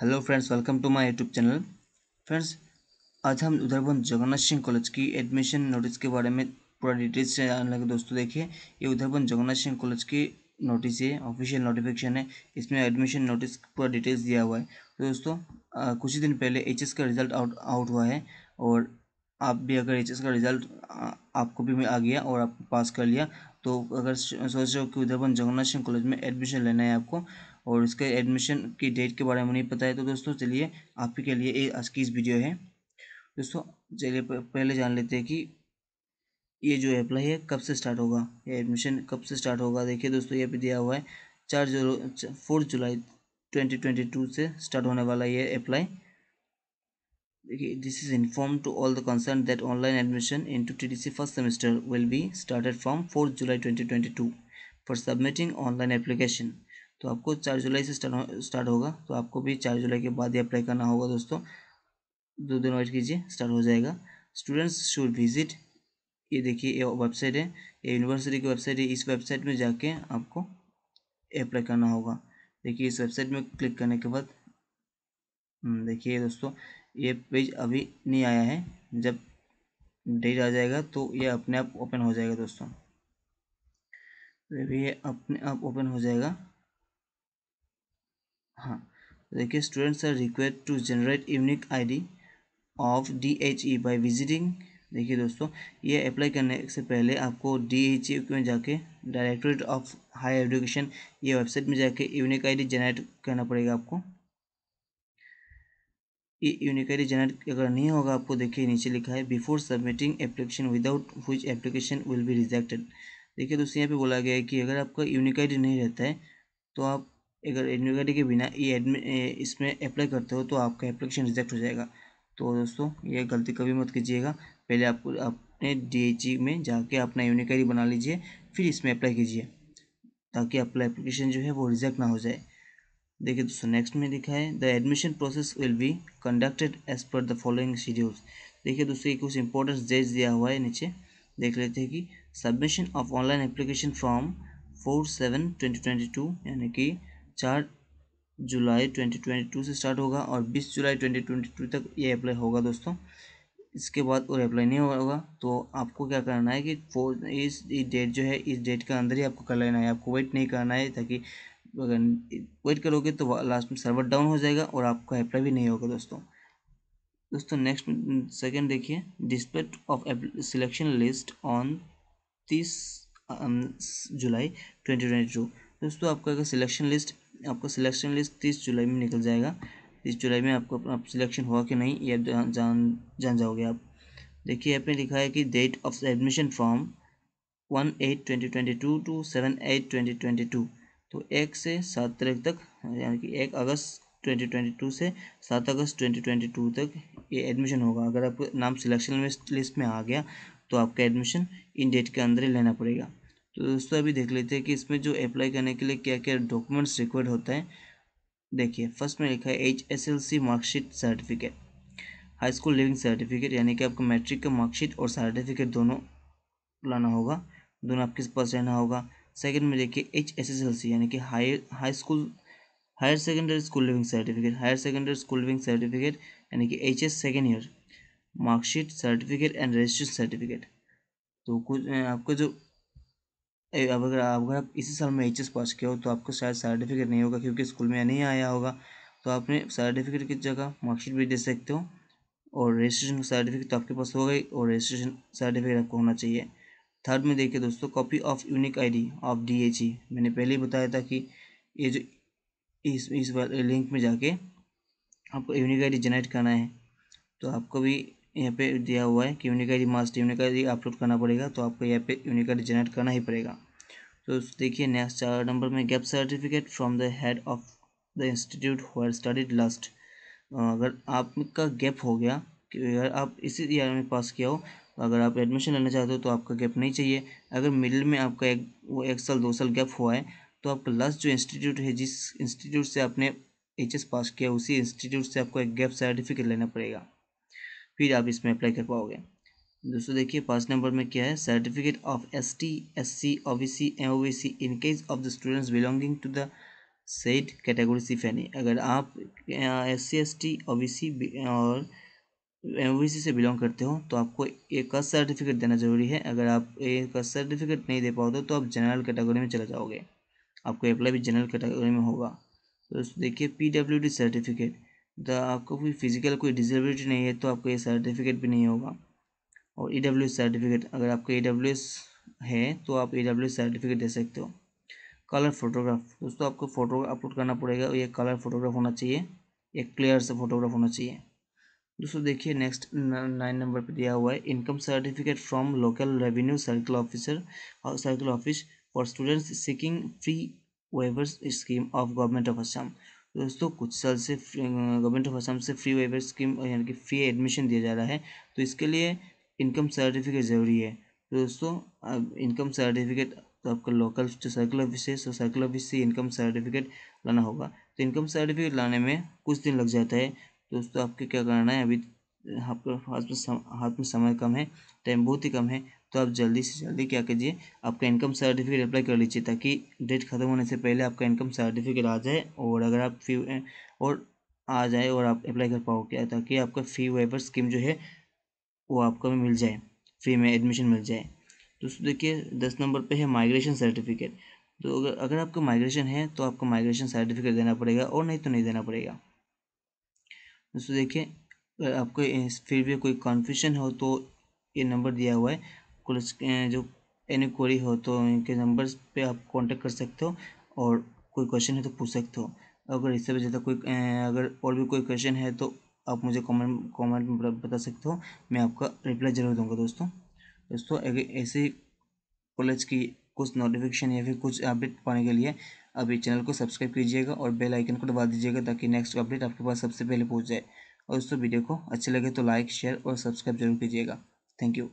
hello friends welcome to my YouTube channel friends आज हम Udharbond Jagannath Singh college की एडमिशन नोटिस के बारे में पूरा डिटेल्स से जाने लगे दोस्तों देखिए ये उधरबंद जगन्नाथ सिंह कॉलेज की नोटिस है ऑफिशियल नोटिफिकेशन है इसमें एडमिशन नोटिस पूरा डिटेल्स दिया हुआ है तो दोस्तों आ, कुछ ही दिन पहले एच का रिजल्ट आउट आउट हुआ है और आप भी अगर एच का रिजल्ट आपको भी आ गया और आप पास कर लिया तो अगर सोच रहे हो कि उधरबन जगन्नाथ सिंह कॉलेज में एडमिशन लेना है आपको और इसके एडमिशन की डेट के बारे में नहीं पता है तो दोस्तों चलिए आप ही के लिए एक आज की इस वीडियो है दोस्तों चलिए पहले जान लेते हैं कि ये जो अप्लाई है कब से स्टार्ट होगा ये एडमिशन कब से स्टार्ट होगा देखिए दोस्तों ये पे दिया हुआ है चार जुलाई फोर जुलाई 2022 से स्टार्ट होने वाला ये apply this is informed to all the concerned that online admission into TDC first semester will be started from 4 July 2022 for submitting online application तो आपको 4 जुलाई से स्टार्ट होगा तो आपको भी 4 जुलाई के बाद ही अप्लाई करना होगा दोस्तों दो दिन वेट कीजिए स्टार्ट हो जाएगा स्टूडेंट्स शुड विजिट ये देखिए ये वेबसाइट है ये यूनिवर्सिटी की वेबसाइट है इस वेबसाइट में जाके आपको अप्लाई करना होगा देखिए इस वेबसाइट में क्लिक करने के बाद हम्म, देखिए दोस्तों ये पेज अभी नहीं आया है जब डेट आ जाएगा तो ये अपने आप ओपन हो जाएगा दोस्तों तो ये अपने आप ओपन हो जाएगा हाँ देखिए students are request to generate unique ID of D H E by visiting देखिए दोस्तों ये अप्लाई करने से पहले आपको डी एच ई में जाके डायरेक्टोरेट ऑफ हायर एजुकेशन ये वेबसाइट में जाके यूनिक आईडी जनरेट करना पड़ेगा आपको ये यूनिकरी जनरेट अगर नहीं होगा आपको देखिए नीचे लिखा है before submitting application without which application will be rejected देखिए दोस्तों यहाँ पे बोला गया है कि अगर आपका यूनिकारी नहीं रहता है तो आप अगर यूनिकारी के बिना ये इसमें अप्लाई करते हो तो आपका एप्लीकेशन रिजेक्ट हो जाएगा तो दोस्तों ये गलती कभी मत कीजिएगा पहले आपको अपने डी e में जाके अपना यूनिकारी बना लीजिए फिर इसमें अप्लाई कीजिए ताकि आपका एप्लीकेशन जो है वो रिजेक्ट ना हो जाए देखिए दोस्तों नेक्स्ट में लिखा है the admission process will be conducted as per the following schedules देखिए दोस्तों ये कुछ इंपॉर्टेंस डेज दिया हुआ है नीचे देख लेते हैं कि submission of online application form four seven twenty twenty two यानी कि चार जुलाई ट्वेंटी ट्वेंटी टू से स्टार्ट होगा और बीस जुलाई ट्वेंटी ट्वेंटी टू तक ये अप्लाई होगा दोस्तों इसके बाद और अप्लाई नहीं होगा तो आपको क्या करना है कि फोर इस डेट जो है इस डेट के अंदर ही आपको कर लेना है आपको वेट नहीं करना है ताकि तो अगर वेट करोगे तो लास्ट में सर्वर डाउन हो जाएगा और आपका अप्लाई भी नहीं होगा दोस्तों दोस्तों नेक्स्ट सेकंड देखिए display of selection list on तीस um, जुलाई ट्वेंटी ट्वेंटी टू दोस्तों आपका अगर सिलेक्शन लिस्ट आपका सिलेक्शन लिस्ट तीस जुलाई में निकल जाएगा तीस जुलाई में आपको आप सिलेक्शन हुआ कि नहीं ये जान जान जाओगे आप देखिए आपने लिखा है कि date of admission form one eight twenty twenty two to seven eight twenty twenty two तो एक से सात तारीख तक यानी कि एक अगस्त 2022 से सात अगस्त 2022 तक ये एडमिशन होगा अगर आपका नाम सिलेक्शन लिस्ट में आ गया तो आपका एडमिशन इन डेट के अंदर ही लेना पड़ेगा तो दोस्तों अभी देख लेते हैं कि इसमें जो अप्लाई करने के लिए क्या क्या डॉक्यूमेंट्स रिक्वायर्ड होता है देखिए फर्स्ट में लिखा है H S L C marksheet certificate high school leaving certificate यानी कि आपको मैट्रिक का मार्कशीट और सर्टिफिकेट दोनों लाना होगा दोनों आपके पास रहना होगा सेकंड में देखिए H S S L C यानी कि high high school higher secondary school leaving certificate higher secondary school leaving certificate यानी कि H S second year marksheet certificate and registration certificate तो कुछ आपको जो अगर अगर आप इसी साल में एच एस पास किया हो तो आपको शायद सर्टिफिकेट नहीं होगा क्योंकि स्कूल में नहीं आया होगा तो आपने सर्टिफिकेट की जगह मार्कशीट भी दे सकते हो और रजिस्ट्रेशन सर्टिफिकेट तो आपके पास होगा ही और रजिस्ट्रेशन सर्टिफिकेट आपको होना चाहिए थर्ड में देखिए दोस्तों copy of unique ID of DHE मैंने पहले ही बताया था कि ये जो इस इस लिंक में जाके आपको यूनिक आईडी जनरेट करना है तो आपको भी यहाँ पे दिया हुआ है कि unique I D must unique I D upload करना पड़ेगा तो आपको यहाँ पे यूनिक आई डी जनरेट करना ही पड़ेगा तो देखिए नेक्स्ट चार नंबर में gap certificate from the head of the institute हुआ स्टडीड लास्ट अगर आपका गैप हो गया कि अगर आप इसी ईयर में पास किया हो अगर आप एडमिशन लेना चाहते हो तो आपका गैप नहीं चाहिए अगर मिडिल में आपका एक वो एक साल दो साल गैप हुआ है तो आपका लास्ट जो इंस्टीट्यूट है जिस इंस्टीट्यूट से आपने एच पास किया उसी इंस्टीट्यूट से आपको एक गैप सर्टिफिकेट लेना पड़ेगा फिर आप इसमें अप्लाई कर पाओगे दोस्तों देखिए पाँच नंबर में क्या है certificate of S T S C O B C M O B C in case of the students belonging to the said category सी फैनी अगर आप S C S T O B C और O से belong करते हो तो आपको एक का सर्टिफिकेट देना ज़रूरी है अगर आप एक का सर्टिफिकेट नहीं दे पाओगे तो आप जनरल कैटेगरी में चले जाओगे आपको अप्लाई भी जनरल कैटेगरी में होगा तो देखिए पी डब्ल्यू डी सर्टिफिकेट द आपको कोई फिजिकल कोई डिजेबिलिटी नहीं है तो आपको ये सर्टिफिकेट भी नहीं होगा और ई डब्ल्यू सर्टिफिकेट अगर आपको ई डब्ल्यू एस है तो आप ई डब्ल्यू सर्टिफिकेट दे सकते हो कलर फोटोग्राफ दोस्तों आपको फोटो अपलोड करना पड़ेगा और ये कलर फोटोग्राफ होना चाहिए एक क्लियर से फोटोग्राफ होना चाहिए दोस्तों देखिए नेक्स्ट नाइन नंबर पे दिया हुआ है income certificate from local revenue circle officer और circle office for students seeking free waivers scheme of government of Assam दोस्तों कुछ साल से गवर्नमेंट ऑफ असम से फ्री वेवर स्कीम यानी कि फ्री एडमिशन दिया जा रहा है तो इसके लिए इनकम सर्टिफिकेट ज़रूरी है तो दोस्तों अब इनकम सर्टिफिकेट तो आपका लोकल जो सर्कल ऑफिस है सो सर्कल ऑफिस से इनकम सर्टिफिकेट लाना होगा तो इनकम सर्टिफिकेट लाने में कुछ दिन लग जाता है दोस्तों आपके क्या करना है अभी आपके हाथ में हाथ में समय कम है टाइम बहुत ही कम है तो आप जल्दी से जल्दी क्या कीजिए आपका इनकम सर्टिफिकेट अप्लाई कर लीजिए ताकि डेट ख़त्म होने से पहले आपका इनकम सर्टिफिकेट आ जाए और अगर आप फी और आ जाए और आप अप्लाई कर पाओ क्या ताकि आपका फ़ी वेबर स्कीम जो है वो आपको मिल जाए फ्री में एडमिशन मिल जाए दोस्तों देखिए दस नंबर पे है माइग्रेशन सर्टिफिकेट तो अगर अगर आपका माइग्रेशन है तो आपको माइग्रेशन सर्टिफिकेट देना पड़ेगा और नहीं तो नहीं देना पड़ेगा दोस्तों देखिए अगर आपको फिर भी कोई कन्फ्यूजन हो तो ये नंबर दिया हुआ है कुछ जो एनी क्वेरी हो तो इनके नंबर पे आप कांटेक्ट कर सकते हो और कोई क्वेश्चन है तो पूछ सकते हो अगर इससे भी ज़्यादा कोई अगर और भी कोई क्वेश्चन है तो आप मुझे कमेंट कमेंट में बता सकते हो मैं आपका रिप्लाई ज़रूर दूंगा दोस्तों दोस्तों ऐसे कॉलेज की कुछ नोटिफिकेशन या फिर कुछ अपडेट पाने के लिए अभी चैनल को सब्सक्राइब कीजिएगा और बेल आइकन को दबा दीजिएगा ताकि नेक्स्ट अपडेट आपके पास सबसे पहले पहुँच जाए और दोस्तों वीडियो को अच्छे लगे तो लाइक शेयर और सब्सक्राइब जरूर कीजिएगा थैंक यू